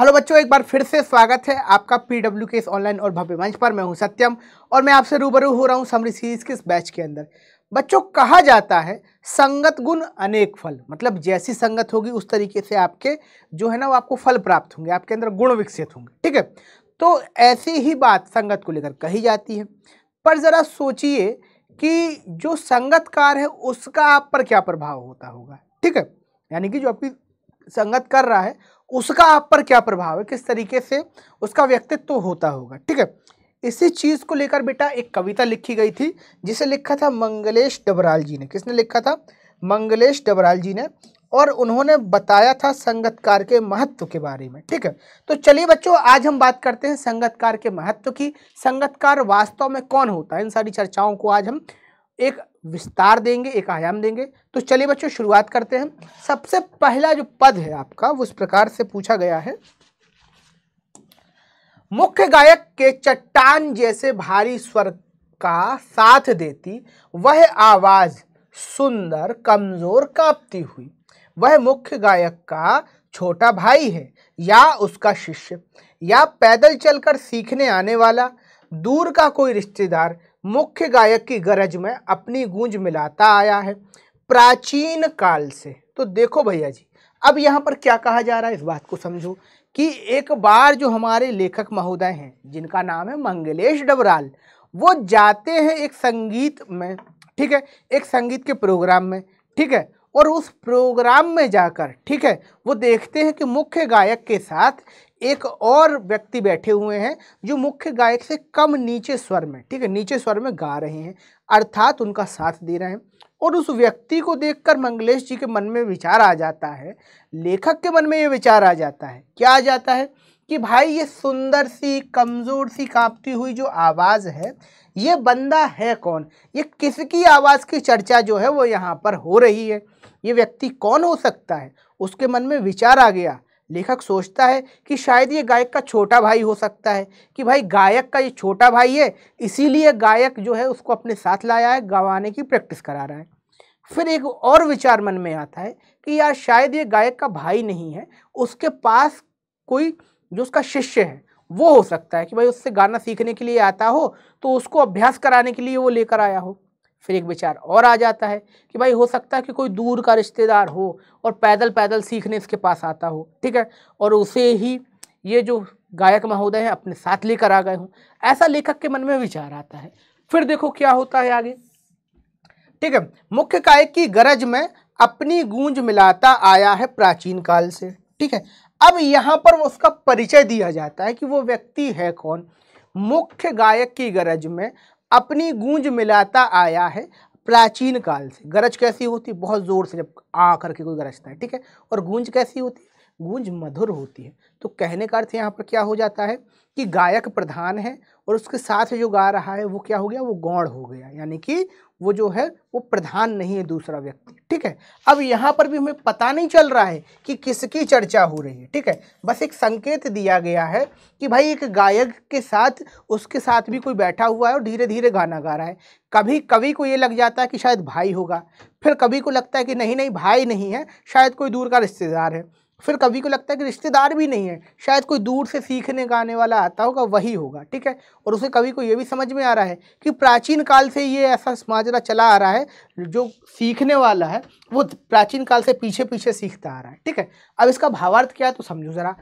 hello बच्चों एक बार फिर से स्वागत है आपका पीडब्ल्यू के इस ऑनलाइन और भव्य मंच पर मैं हूं सत्यम और मैं आपसे रूबरू हो रहा हूं समरी सीरीज के इस बैच के अंदर बच्चों कहा जाता है संगत गुण अनेक फल मतलब जैसी संगत होगी उस तरीके से आपके जो है ना वो आपको फल प्राप्त होंगे आपके अंदर गुण विकसित होंगे ठीक है तो ऐसी ही बात संगत को लेकर कही जाती है पर ज़रा सोचिए कि जो संगतकार है उसका आप पर क्या प्रभाव होता होगा ठीक है यानी कि जो आपकी संगत कर रहा है उसका आप पर क्या प्रभाव है किस तरीके से उसका व्यक्तित्व तो होता होगा ठीक है इसी चीज़ को लेकर बेटा एक कविता लिखी गई थी जिसे लिखा था मंगलेश डबराल जी ने किसने लिखा था मंगलेश डबराल जी ने और उन्होंने बताया था संगतकार के महत्व के बारे में ठीक है तो चलिए बच्चों आज हम बात करते हैं संगतकार के महत्व की संगतकार वास्तव में कौन होता है इन सारी चर्चाओं को आज हम एक विस्तार देंगे एक आयाम देंगे तो चलिए बच्चों शुरुआत करते हैं सबसे पहला जो पद है आपका उस प्रकार से पूछा गया है मुख्य गायक के चट्टान जैसे भारी स्वर का साथ देती वह आवाज सुंदर कमजोर कांपती हुई वह मुख्य गायक का छोटा भाई है या उसका शिष्य या पैदल चलकर सीखने आने वाला दूर का कोई रिश्तेदार मुख्य गायक की गरज में अपनी गूंज मिलाता आया है प्राचीन काल से तो देखो भैया जी अब यहाँ पर क्या कहा जा रहा है इस बात को समझो कि एक बार जो हमारे लेखक महोदय हैं जिनका नाम है मंगलेश डबराल वो जाते हैं एक संगीत में ठीक है एक संगीत के प्रोग्राम में ठीक है और उस प्रोग्राम में जाकर ठीक है वो देखते हैं कि मुख्य गायक के साथ एक और व्यक्ति बैठे हुए हैं जो मुख्य गायक से कम नीचे स्वर में ठीक है नीचे स्वर में गा रहे हैं अर्थात उनका साथ दे रहे हैं और उस व्यक्ति को देखकर मंगलेश जी के मन में विचार आ जाता है लेखक के मन में ये विचार आ जाता है क्या आ जाता है कि भाई ये सुंदर सी कमज़ोर सी कांपती हुई जो आवाज़ है ये बंदा है कौन ये किसकी आवाज़ की चर्चा जो है वो यहाँ पर हो रही है ये व्यक्ति कौन हो सकता है उसके मन में विचार आ गया लेखक सोचता है कि शायद ये गायक का छोटा भाई हो सकता है कि भाई गायक का ये छोटा भाई है इसीलिए गायक जो है उसको अपने साथ लाया है गवाने की प्रैक्टिस करा रहा है फिर एक और विचार मन में आता है कि यार शायद ये गायक का भाई नहीं है उसके पास कोई जो उसका शिष्य है वो हो सकता है कि भाई उससे गाना सीखने के लिए आता हो तो उसको अभ्यास कराने के लिए वो लेकर आया हो फिर एक विचार और आ जाता है कि भाई हो सकता है कि कोई दूर का रिश्तेदार हो और पैदल पैदल सीखने इसके पास आता हो ठीक है और उसे ही ये जो गायक महोदय हैं अपने साथ लेकर आ गए हों ऐसा लेखक के मन में विचार आता है फिर देखो क्या होता है आगे ठीक है मुख्य गायक की गरज में अपनी गूंज मिलाता आया है प्राचीन काल से ठीक है अब यहाँ पर उसका परिचय दिया जाता है कि वो व्यक्ति है कौन मुख्य गायक की गरज में अपनी गूंज मिलाता आया है प्राचीन काल से गरज कैसी होती है बहुत ज़ोर से जब आ करके कोई गरजता है ठीक है और गूंज कैसी होती है गूंज मधुर होती है तो कहने का अर्थ यहाँ पर क्या हो जाता है कि गायक प्रधान है और उसके साथ जो गा रहा है वो क्या हो गया वो गौड़ हो गया यानी कि वो जो है वो प्रधान नहीं है दूसरा व्यक्ति ठीक है अब यहाँ पर भी हमें पता नहीं चल रहा है कि किसकी चर्चा हो रही है ठीक है बस एक संकेत दिया गया है कि भाई एक गायक के साथ उसके साथ भी कोई बैठा हुआ है और धीरे धीरे गाना गा रहा है कभी कवि को ये लग जाता है कि शायद भाई होगा फिर कभी को लगता है कि नहीं नहीं भाई नहीं है शायद कोई दूर का रिश्तेदार है फिर कभी को लगता है कि रिश्तेदार भी नहीं है शायद कोई दूर से सीखने का आने वाला आता होगा वही होगा ठीक है और उसे कभी को ये भी समझ में आ रहा है कि प्राचीन काल से ये ऐसा माजरा चला आ रहा है जो सीखने वाला है वो प्राचीन काल से पीछे पीछे सीखता आ रहा है ठीक है अब इसका भावार्थ क्या है तो समझो ज़रा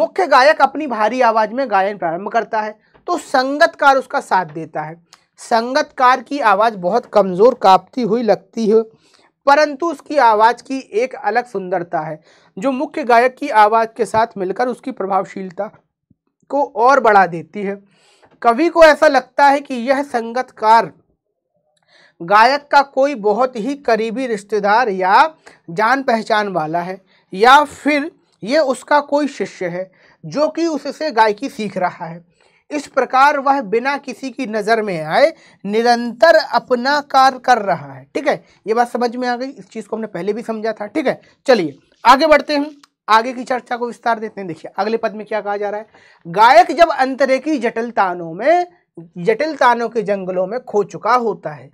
मुख्य गायक अपनी भारी आवाज़ में गायन प्रारंभ करता है तो संगतकार उसका साथ देता है संगतकार की आवाज़ बहुत कमज़ोर कांपती हुई लगती है परंतु उसकी आवाज़ की एक अलग सुंदरता है जो मुख्य गायक की आवाज़ के साथ मिलकर उसकी प्रभावशीलता को और बढ़ा देती है कवि को ऐसा लगता है कि यह संगतकार गायक का कोई बहुत ही करीबी रिश्तेदार या जान पहचान वाला है या फिर ये उसका कोई शिष्य है जो कि उससे गायकी सीख रहा है इस प्रकार वह बिना किसी की नज़र में आए निरंतर अपना कार्य कर रहा है ठीक है ये बात समझ में आ गई इस चीज़ को हमने पहले भी समझा था ठीक है चलिए आगे बढ़ते हैं आगे की चर्चा को विस्तार देते हैं देखिए अगले पद में क्या कहा जा रहा है गायक जब अंतरे की जटिल तानों में जटिल तानों के जंगलों में खो चुका होता है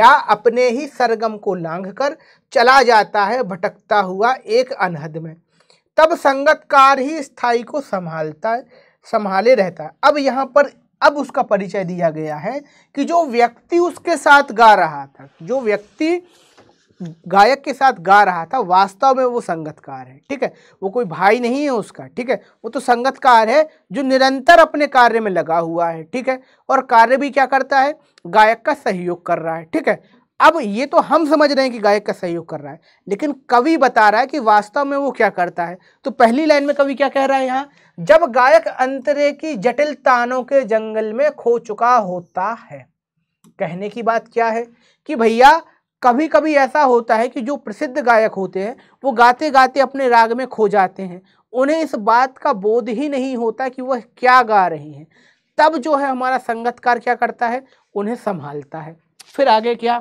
या अपने ही सरगम को लांघ कर चला जाता है भटकता हुआ एक अनहद में तब संगतकार ही स्थाई को संभालता है संभाले रहता है अब यहाँ पर अब उसका परिचय दिया गया है कि जो व्यक्ति उसके साथ गा रहा था जो व्यक्ति गायक के साथ गा रहा था वास्तव में वो संगतकार है ठीक है वो कोई भाई नहीं है उसका ठीक है वो तो संगतकार है जो निरंतर अपने कार्य में लगा हुआ है ठीक है और कार्य भी क्या करता है गायक का सहयोग कर रहा है ठीक है अब ये तो हम समझ रहे हैं कि गायक का सहयोग कर रहा है लेकिन कवि बता रहा है कि वास्तव में वो क्या करता है तो पहली लाइन में कवि क्या कह रहा है यहाँ जब गायक अंतरे की जटिल तानों के जंगल में खो चुका होता है कहने की बात क्या है कि भैया कभी कभी ऐसा होता है कि जो प्रसिद्ध गायक होते हैं वो गाते गाते अपने राग में खो जाते हैं उन्हें इस बात का बोध ही नहीं होता कि वह क्या गा रहे हैं तब जो है हमारा संगतकार क्या करता है उन्हें संभालता है फिर आगे क्या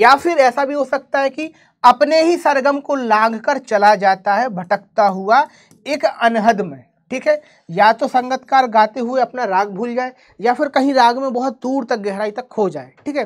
या फिर ऐसा भी हो सकता है कि अपने ही सरगम को लांघ कर चला जाता है भटकता हुआ एक अनहद में ठीक है या तो संगतकार गाते हुए अपना राग भूल जाए या फिर कहीं राग में बहुत दूर तक गहराई तक खो जाए ठीक है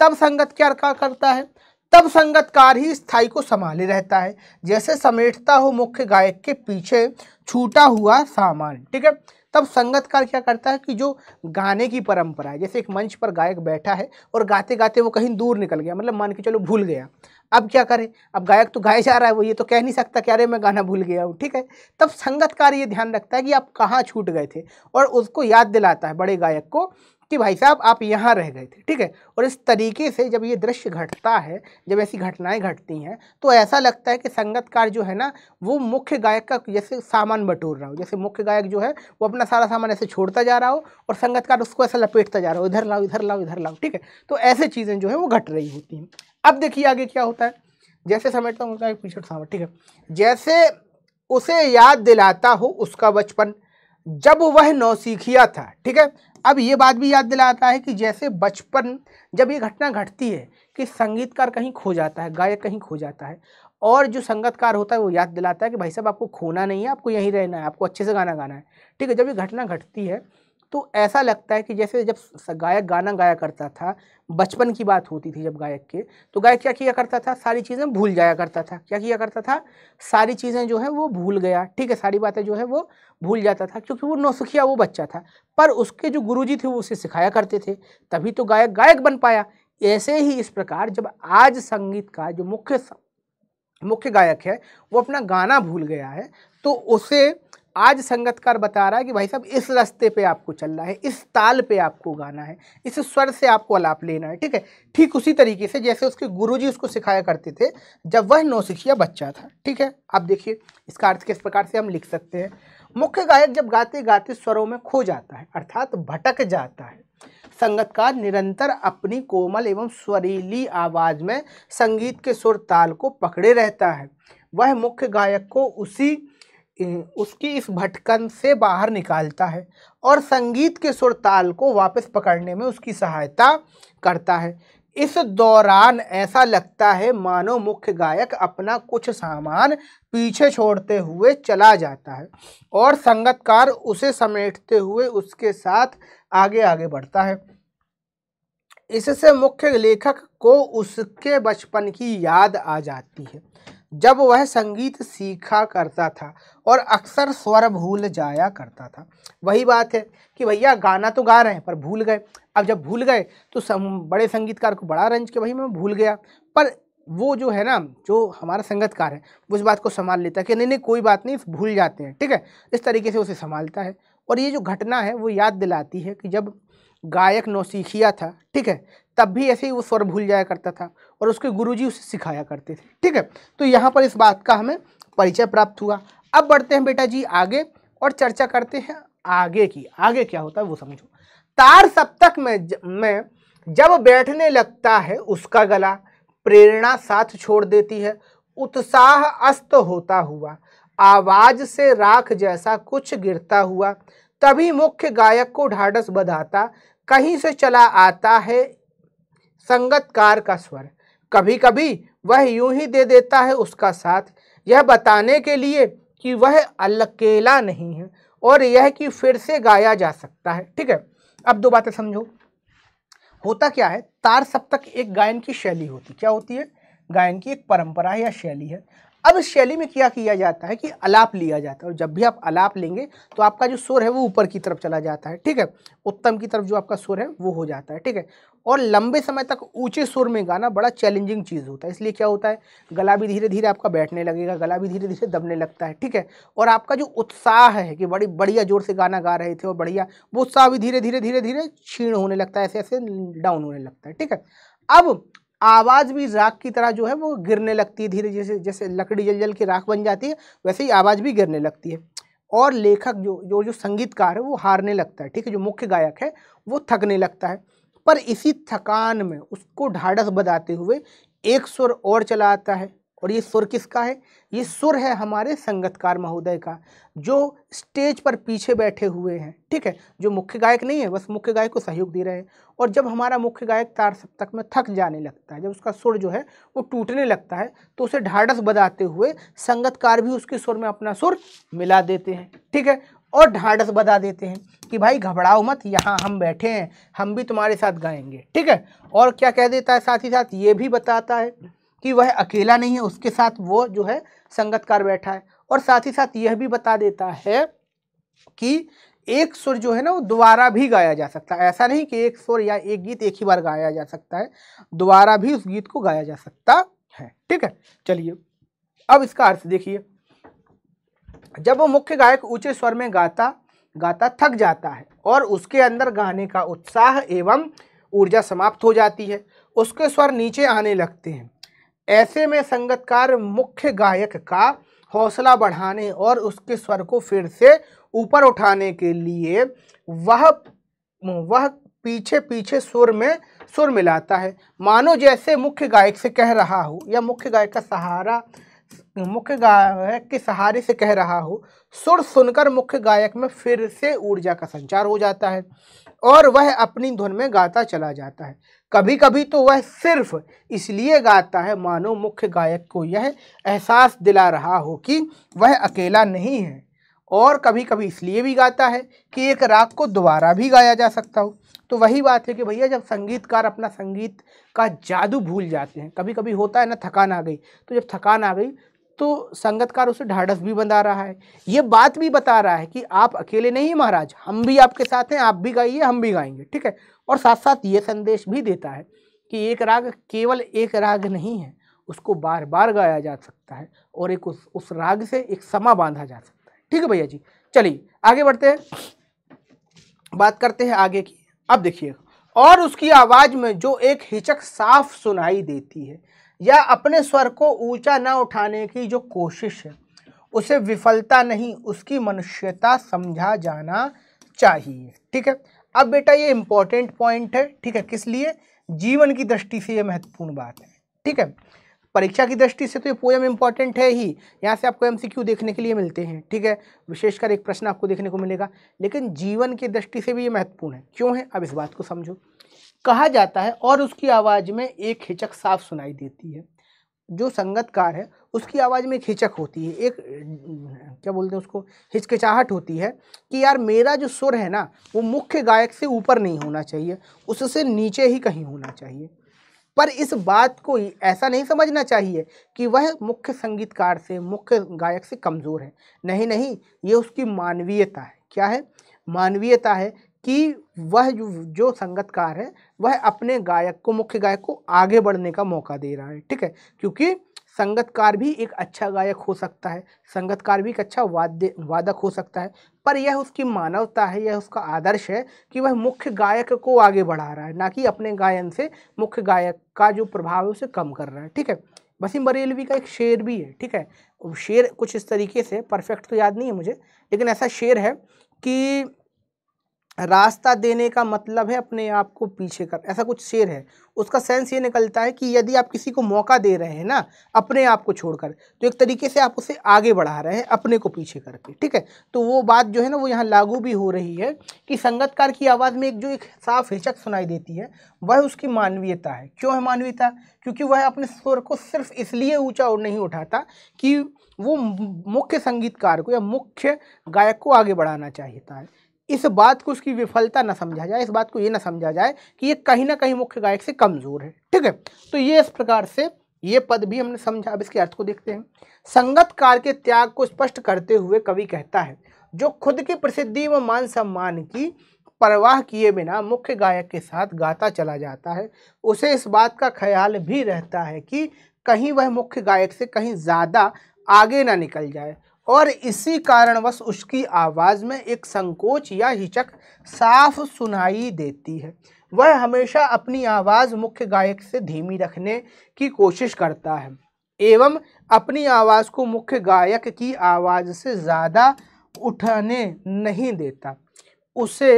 तब संगत क्या करता है तब संगतकार ही स्थाई को संभाले रहता है जैसे समेटता हो मुख्य गायक के पीछे छूटा हुआ सामान ठीक है तब संगतकार क्या करता है कि जो गाने की परंपरा है जैसे एक मंच पर गायक बैठा है और गाते गाते वो कहीं दूर निकल गया मतलब मान के चलो भूल गया अब क्या करें अब गायक तो गाए जा रहा है वो ये तो कह नहीं सकता कि अरे मैं गाना भूल गया हूँ ठीक है तब संगतकार ये ध्यान रखता है कि आप कहाँ छूट गए थे और उसको याद दिलाता है बड़े गायक को कि भाई साहब आप यहाँ रह गए थे ठीक है और इस तरीके से जब ये दृश्य घटता है जब ऐसी घटनाएं घटती हैं तो ऐसा लगता है कि संगतकार जो है ना वो मुख्य गायक का जैसे सामान बटोर रहा हो जैसे मुख्य गायक जो है वो अपना सारा सामान ऐसे छोड़ता जा रहा हो और संगतकार उसको ऐसा लपेटता जा रहा हो इधर लाओ इधर लाओ इधर लाओ ठीक है तो ऐसे चीज़ें जो है वो घट रही होती हैं अब देखिए आगे क्या होता है जैसे समेटता हूँ पीछे ठीक है जैसे उसे याद दिलाता हो उसका बचपन जब वह नौसिखिया था ठीक है अब ये बात भी याद दिलाता है कि जैसे बचपन जब ये घटना घटती है कि संगीतकार कहीं खो जाता है गायक कहीं खो जाता है और जो संगतकार होता है वो याद दिलाता है कि भाई साहब आपको खोना नहीं है आपको यहीं रहना है आपको अच्छे से गाना गाना है ठीक है जब ये घटना घटती है तो ऐसा लगता है कि जैसे जब गायक गाना गाया करता था बचपन की बात होती थी जब गायक के तो गायक क्या किया करता था सारी चीज़ें भूल जाया करता था क्या किया करता था सारी चीज़ें जो है वो भूल गया ठीक है सारी बातें जो है वो भूल जाता था क्योंकि वो नौसुखिया वो बच्चा था पर उसके जो गुरु थे वो उसे सिखाया करते थे तभी तो गायक गायक बन पाया ऐसे ही इस प्रकार जब आज संगीत का जो मुख्य मुख्य गायक है वो अपना गाना भूल गया है तो उसे आज संगतकार बता रहा है कि भाई साहब इस रास्ते पे आपको चलना है इस ताल पे आपको गाना है इस स्वर से आपको अलाप लेना है ठीक है ठीक उसी तरीके से जैसे उसके गुरुजी उसको सिखाया करते थे जब वह नौसिखिया बच्चा था ठीक है आप देखिए इसका अर्थ किस प्रकार से हम लिख सकते हैं मुख्य गायक जब गाते गाते स्वरों में खो जाता है अर्थात भटक जाता है संगतकार निरंतर अपनी कोमल एवं स्वरीली आवाज़ में संगीत के सुर ताल को पकड़े रहता है वह मुख्य गायक को उसी उसकी इस भटकन से बाहर निकालता है और संगीत के सुरताल को वापस पकड़ने में उसकी सहायता करता है इस दौरान ऐसा लगता है मानो मुख्य गायक अपना कुछ सामान पीछे छोड़ते हुए चला जाता है और संगतकार उसे समेटते हुए उसके साथ आगे आगे बढ़ता है इससे मुख्य लेखक को उसके बचपन की याद आ जाती है जब वह संगीत सीखा करता था और अक्सर स्वर भूल जाया करता था वही बात है कि भैया गाना तो गा रहे हैं पर भूल गए अब जब भूल गए तो सम, बड़े संगीतकार को बड़ा रंज के भाई मैं भूल गया पर वो जो है ना जो हमारा संगतकार है वो इस बात को संभाल लेता है कि नहीं नहीं कोई बात नहीं भूल जाते हैं ठीक है इस तरीके से उसे संभालता है और ये जो घटना है वो याद दिलाती है कि जब गायक नौसीखिया था ठीक है तब भी ऐसे ही वो स्वर भूल जाया करता था और उसके गुरुजी उसे सिखाया करते थे ठीक है तो यहाँ पर इस बात का हमें परिचय प्राप्त हुआ अब बढ़ते हैं बेटा जी आगे और चर्चा करते हैं आगे की आगे क्या होता है वो समझो तार सप्तक में ज, में जब बैठने लगता है उसका गला प्रेरणा साथ छोड़ देती है उत्साह अस्त होता हुआ आवाज से राख जैसा कुछ गिरता हुआ तभी मुख्य गायक को ढाढ़स बधाता कहीं से चला आता है संगतकार का स्वर कभी कभी वह यूं ही दे देता है उसका साथ यह बताने के लिए कि वह अकेला नहीं है और यह कि फिर से गाया जा सकता है ठीक है अब दो बातें समझो होता क्या है तार सप्तक एक गायन की शैली होती क्या होती है गायन की एक परंपरा या शैली है अब इस शैली में क्या किया जाता है कि अलाप लिया जाता है और जब भी आप अलाप लेंगे तो आपका जो स्वर है वो ऊपर की तरफ चला जाता है ठीक है उत्तम की तरफ जो आपका स्वर है वो हो जाता है ठीक है और लंबे समय तक ऊंचे सुर में गाना बड़ा चैलेंजिंग चीज़ होता है इसलिए क्या होता है गला भी धीरे धीरे आपका बैठने लगेगा गला भी धीरे धीरे दबने लगता है ठीक है और आपका जो उत्साह है कि बड़ी बढ़िया जोर से गाना गा रहे थे और बढ़िया वो उत्साह भी धीरे धीरे धीरे धीरे क्षीण होने लगता है ऐसे ऐसे डाउन होने लगता है ठीक है अब आवाज़ भी राख की तरह जो है वो गिरने लगती है धीरे जैसे जैसे लकड़ी जल जल के राख बन जाती है वैसे ही आवाज़ भी गिरने लगती है और लेखक जो जो जो संगीतकार है वो हारने लगता है ठीक है जो मुख्य गायक है वो थकने लगता है पर इसी थकान में उसको ढाढ़स बदाते हुए एक सुर और चला आता है और ये सुर किसका है ये सुर है हमारे संगतकार महोदय का जो स्टेज पर पीछे बैठे हुए हैं ठीक है जो मुख्य गायक नहीं है बस मुख्य गायक को सहयोग दे रहे हैं और जब हमारा मुख्य गायक तार सप्तक में थक जाने लगता है जब उसका सुर जो है वो टूटने लगता है तो उसे ढाढ़स बजाते हुए संगतकार भी उसके सुर में अपना सुर मिला देते हैं ठीक है और ढाढ़स बदा देते हैं कि भाई घबराओ मत यहाँ हम बैठे हैं हम भी तुम्हारे साथ गाएंगे ठीक है और क्या कह देता है साथ ही साथ ये भी बताता है कि वह अकेला नहीं है उसके साथ वो जो है संगतकार बैठा है और साथ ही साथ यह भी बता देता है कि एक सुर जो है ना वो दोबारा भी गाया जा सकता है ऐसा नहीं कि एक सुर या एक गीत एक ही बार गाया जा सकता है दोबारा भी उस गीत को गाया जा सकता है ठीक है चलिए अब इसका अर्थ देखिए जब वो मुख्य गायक ऊंचे स्वर में गाता गाता थक जाता है और उसके अंदर गाने का उत्साह एवं ऊर्जा समाप्त हो जाती है उसके स्वर नीचे आने लगते हैं ऐसे में संगतकार मुख्य गायक का हौसला बढ़ाने और उसके स्वर को फिर से ऊपर उठाने के लिए वह वह पीछे पीछे सुर में सुर मिलाता है मानो जैसे मुख्य गायक से कह रहा हो या मुख्य गायक का सहारा मुख्य गायक के सहारे से कह रहा हो सुर सुनकर मुख्य गायक में फिर से ऊर्जा का संचार हो जाता है और वह अपनी धुन में गाता चला जाता है कभी कभी तो वह सिर्फ इसलिए गाता है मानो मुख्य गायक को यह एहसास दिला रहा हो कि वह अकेला नहीं है और कभी कभी इसलिए भी गाता है कि एक राग को दोबारा भी गाया जा सकता हो तो वही बात है कि भैया जब संगीतकार अपना संगीत का जादू भूल जाते हैं कभी कभी होता है ना थकान आ गई तो जब थकान आ गई तो संगतकार उसे ढाढ़स भी बंधा रहा है ये बात भी बता रहा है कि आप अकेले नहीं महाराज हम भी आपके साथ हैं आप भी गाइए हम भी गाएंगे ठीक है और साथ साथ ये संदेश भी देता है कि एक राग केवल एक राग नहीं है उसको बार बार गाया जा सकता है और एक उस उस राग से एक समा बांधा जा सकता है ठीक है भैया जी चलिए आगे बढ़ते हैं बात करते हैं आगे की अब देखिए और उसकी आवाज़ में जो एक हिचक साफ सुनाई देती है या अपने स्वर को ऊंचा ना उठाने की जो कोशिश है उसे विफलता नहीं उसकी मनुष्यता समझा जाना चाहिए ठीक है अब बेटा ये इंपॉर्टेंट पॉइंट है ठीक है किस लिए जीवन की दृष्टि से ये महत्वपूर्ण बात है ठीक है परीक्षा की दृष्टि से तो ये पोएम इंपॉर्टेंट है ही यहाँ से आपको एमसीक्यू देखने के लिए मिलते हैं ठीक है विशेषकर एक प्रश्न आपको देखने को मिलेगा लेकिन जीवन की दृष्टि से भी ये महत्वपूर्ण है क्यों है अब इस बात को समझो कहा जाता है और उसकी आवाज़ में एक हिचक साफ सुनाई देती है जो संगतकार है उसकी आवाज़ में एक हिचक होती है एक क्या बोलते हैं उसको हिचकिचाहट होती है कि यार मेरा जो सुर है ना वो मुख्य गायक से ऊपर नहीं होना चाहिए उससे नीचे ही कहीं होना चाहिए पर इस बात को ऐसा नहीं समझना चाहिए कि वह मुख्य संगीतकार से मुख्य गायक से कमज़ोर है नहीं नहीं ये उसकी मानवीयता है क्या है मानवीयता है कि वह जो जो संगतकार है वह अपने गायक को मुख्य गायक को आगे बढ़ने का मौका दे रहा है ठीक है क्योंकि संगतकार भी एक अच्छा गायक हो सकता है संगतकार भी एक अच्छा वाद्य वादक हो सकता है पर यह उसकी मानवता है यह उसका आदर्श है कि वह मुख्य गायक को आगे बढ़ा रहा है ना कि अपने गायन से मुख्य गायक का जो प्रभाव है उसे कम कर रहा है ठीक है वसीम बरेलवी का एक शेर भी है ठीक है शेर कुछ इस तरीके से परफेक्ट तो याद नहीं है मुझे लेकिन ऐसा शेर है कि रास्ता देने का मतलब है अपने आप को पीछे कर ऐसा कुछ शेर है उसका सेंस ये निकलता है कि यदि आप किसी को मौका दे रहे हैं ना अपने आप को छोड़कर तो एक तरीके से आप उसे आगे बढ़ा रहे हैं अपने को पीछे करके ठीक है तो वो बात जो है ना वो यहाँ लागू भी हो रही है कि संगतकार की आवाज़ में एक जो एक साफ हिचक सुनाई देती है वह उसकी मानवीयता है क्यों है मानवीयता क्योंकि वह अपने स्वर को सिर्फ इसलिए ऊँचा और नहीं उठाता कि वो मुख्य संगीतकार को या मुख्य गायक को आगे बढ़ाना चाहता है इस बात को उसकी विफलता ना समझा जाए इस बात को ये ना समझा जाए कि ये कहीं ना कहीं मुख्य गायक से कमज़ोर है ठीक है तो ये इस प्रकार से ये पद भी हमने समझा अब इसके अर्थ को देखते हैं संगतकार के त्याग को स्पष्ट करते हुए कवि कहता है जो खुद की प्रसिद्धि व मान सम्मान की परवाह किए बिना मुख्य गायक के साथ गाता चला जाता है उसे इस बात का ख्याल भी रहता है कि कहीं वह मुख्य गायक से कहीं ज़्यादा आगे ना निकल जाए और इसी कारणवश उसकी आवाज़ में एक संकोच या हिचक साफ सुनाई देती है वह हमेशा अपनी आवाज़ मुख्य गायक से धीमी रखने की कोशिश करता है एवं अपनी आवाज़ को मुख्य गायक की आवाज़ से ज़्यादा उठने नहीं देता उसे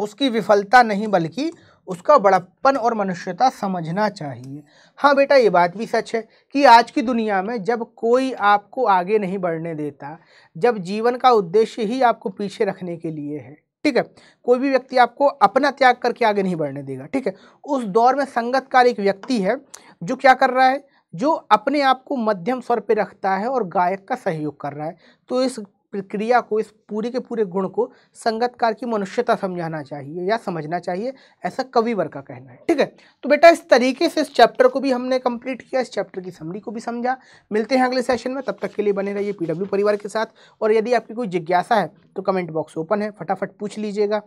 उसकी विफलता नहीं बल्कि उसका बड़प्पन और मनुष्यता समझना चाहिए हाँ बेटा ये बात भी सच है कि आज की दुनिया में जब कोई आपको आगे नहीं बढ़ने देता जब जीवन का उद्देश्य ही आपको पीछे रखने के लिए है ठीक है कोई भी व्यक्ति आपको अपना त्याग करके आगे नहीं बढ़ने देगा ठीक है उस दौर में का एक व्यक्ति है जो क्या कर रहा है जो अपने आप को मध्यम स्वर पर रखता है और गायक का सहयोग कर रहा है तो इस प्रक्रिया को इस पूरे के पूरे गुण को संगतकार की मनुष्यता समझाना चाहिए या समझना चाहिए ऐसा कविवर का कहना है ठीक है तो बेटा इस तरीके से इस चैप्टर को भी हमने कंप्लीट किया इस चैप्टर की समरी को भी समझा मिलते हैं अगले सेशन में तब तक के लिए बने रहिए पीडब्ल्यू परिवार के साथ और यदि आपकी कोई जिज्ञासा है तो कमेंट बॉक्स ओपन है फटाफट पूछ लीजिएगा